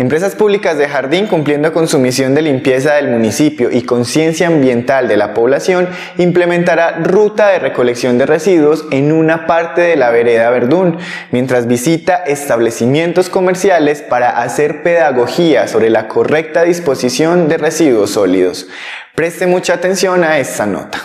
Empresas Públicas de Jardín, cumpliendo con su misión de limpieza del municipio y conciencia ambiental de la población, implementará ruta de recolección de residuos en una parte de la vereda Verdún, mientras visita establecimientos comerciales para hacer pedagogía sobre la correcta disposición de residuos sólidos. Preste mucha atención a esta nota.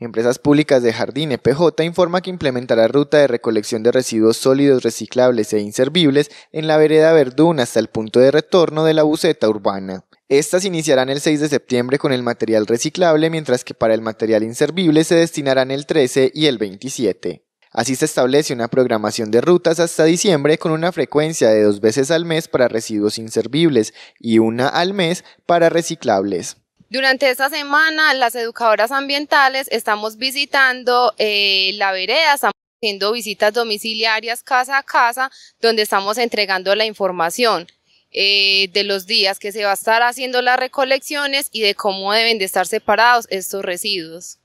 Empresas Públicas de Jardín EPJ informa que implementará ruta de recolección de residuos sólidos reciclables e inservibles en la vereda Verdún hasta el punto de retorno de la buceta urbana. Estas iniciarán el 6 de septiembre con el material reciclable, mientras que para el material inservible se destinarán el 13 y el 27. Así se establece una programación de rutas hasta diciembre con una frecuencia de dos veces al mes para residuos inservibles y una al mes para reciclables. Durante esta semana, las educadoras ambientales estamos visitando eh, la vereda, estamos haciendo visitas domiciliarias casa a casa, donde estamos entregando la información. Eh, de los días que se va a estar haciendo las recolecciones y de cómo deben de estar separados estos residuos.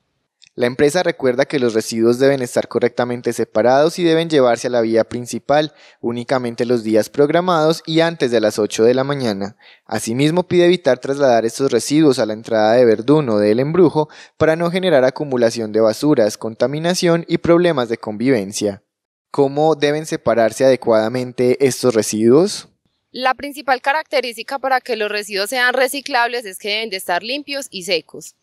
La empresa recuerda que los residuos deben estar correctamente separados y deben llevarse a la vía principal únicamente los días programados y antes de las 8 de la mañana. Asimismo pide evitar trasladar estos residuos a la entrada de Verdún o del embrujo para no generar acumulación de basuras, contaminación y problemas de convivencia. ¿Cómo deben separarse adecuadamente estos residuos? La principal característica para que los residuos sean reciclables es que deben de estar limpios y secos.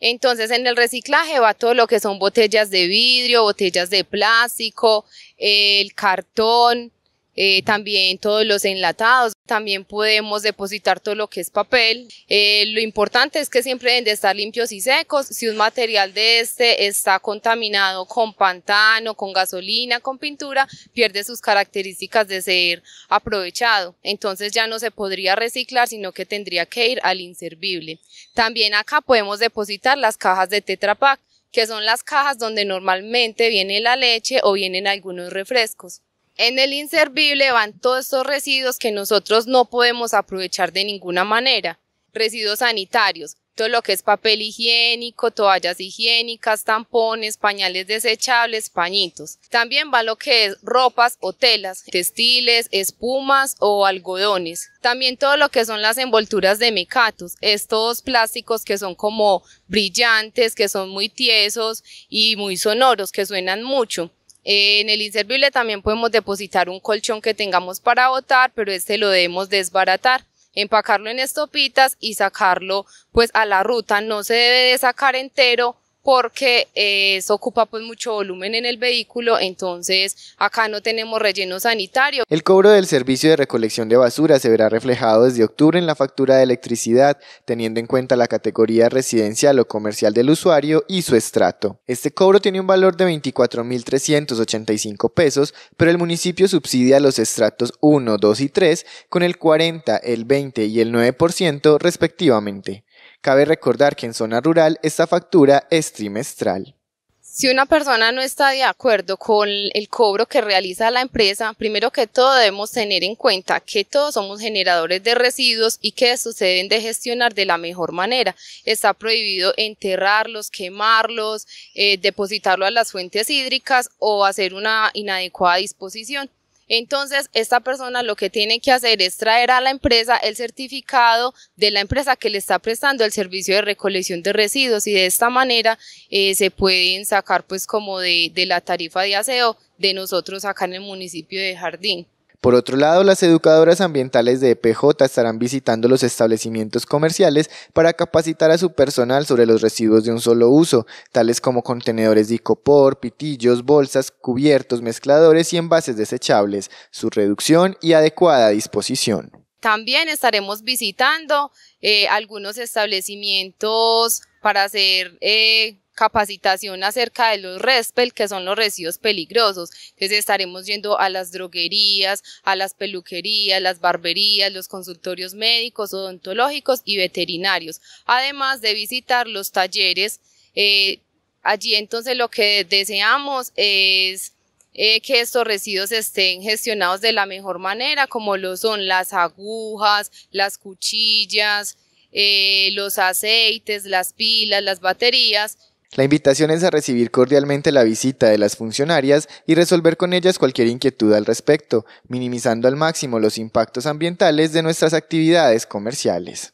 Entonces, en el reciclaje va todo lo que son botellas de vidrio, botellas de plástico, el cartón, eh, también todos los enlatados, también podemos depositar todo lo que es papel. Eh, lo importante es que siempre deben de estar limpios y secos. Si un material de este está contaminado con pantano, con gasolina, con pintura, pierde sus características de ser aprovechado. Entonces ya no se podría reciclar, sino que tendría que ir al inservible. También acá podemos depositar las cajas de Tetra Pak, que son las cajas donde normalmente viene la leche o vienen algunos refrescos. En el inservible van todos estos residuos que nosotros no podemos aprovechar de ninguna manera. Residuos sanitarios, todo lo que es papel higiénico, toallas higiénicas, tampones, pañales desechables, pañitos. También va lo que es ropas o telas, textiles, espumas o algodones. También todo lo que son las envolturas de mecatos, estos plásticos que son como brillantes, que son muy tiesos y muy sonoros, que suenan mucho. Eh, en el inservible también podemos depositar un colchón que tengamos para botar, pero este lo debemos desbaratar, empacarlo en estopitas y sacarlo pues a la ruta. No se debe de sacar entero porque eh, eso ocupa pues mucho volumen en el vehículo, entonces acá no tenemos relleno sanitario. El cobro del servicio de recolección de basura se verá reflejado desde octubre en la factura de electricidad, teniendo en cuenta la categoría residencial o comercial del usuario y su estrato. Este cobro tiene un valor de 24.385 pesos, pero el municipio subsidia los estratos 1, 2 y 3 con el 40, el 20 y el 9% respectivamente. Cabe recordar que en zona rural esta factura es trimestral. Si una persona no está de acuerdo con el cobro que realiza la empresa, primero que todo debemos tener en cuenta que todos somos generadores de residuos y que estos se deben de gestionar de la mejor manera. Está prohibido enterrarlos, quemarlos, depositarlos eh, depositarlo a las fuentes hídricas o hacer una inadecuada disposición. Entonces, esta persona lo que tiene que hacer es traer a la empresa el certificado de la empresa que le está prestando el servicio de recolección de residuos y de esta manera eh, se pueden sacar pues como de la tarifa de aseo de nosotros acá en el municipio de Jardín. Por otro lado, las educadoras ambientales de EPJ estarán visitando los establecimientos comerciales para capacitar a su personal sobre los residuos de un solo uso, tales como contenedores de icopor, pitillos, bolsas, cubiertos, mezcladores y envases desechables, su reducción y adecuada disposición. También estaremos visitando eh, algunos establecimientos para hacer eh, capacitación acerca de los RESPEL, que son los residuos peligrosos. Entonces estaremos yendo a las droguerías, a las peluquerías, las barberías, los consultorios médicos, odontológicos y veterinarios, además de visitar los talleres. Eh, allí entonces lo que deseamos es eh, que estos residuos estén gestionados de la mejor manera, como lo son las agujas, las cuchillas, eh, los aceites, las pilas, las baterías, la invitación es a recibir cordialmente la visita de las funcionarias y resolver con ellas cualquier inquietud al respecto, minimizando al máximo los impactos ambientales de nuestras actividades comerciales.